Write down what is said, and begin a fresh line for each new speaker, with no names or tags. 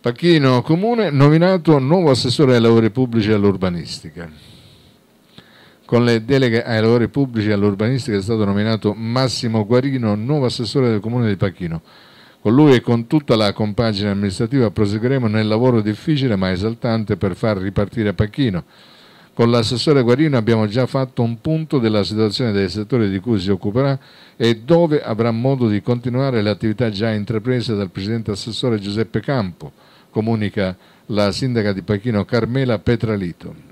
Pacchino Comune, nominato nuovo assessore ai lavori pubblici e all'urbanistica. Con le deleghe ai lavori pubblici e all'urbanistica è stato nominato Massimo Guarino, nuovo assessore del Comune di Pacchino. Con lui e con tutta la compagine amministrativa proseguiremo nel lavoro difficile ma esaltante per far ripartire Pacchino con l'assessore Guarino abbiamo già fatto un punto della situazione del settore di cui si occuperà e dove avrà modo di continuare le attività già intraprese dal presidente assessore Giuseppe Campo, comunica la sindaca di Pachino Carmela Petralito.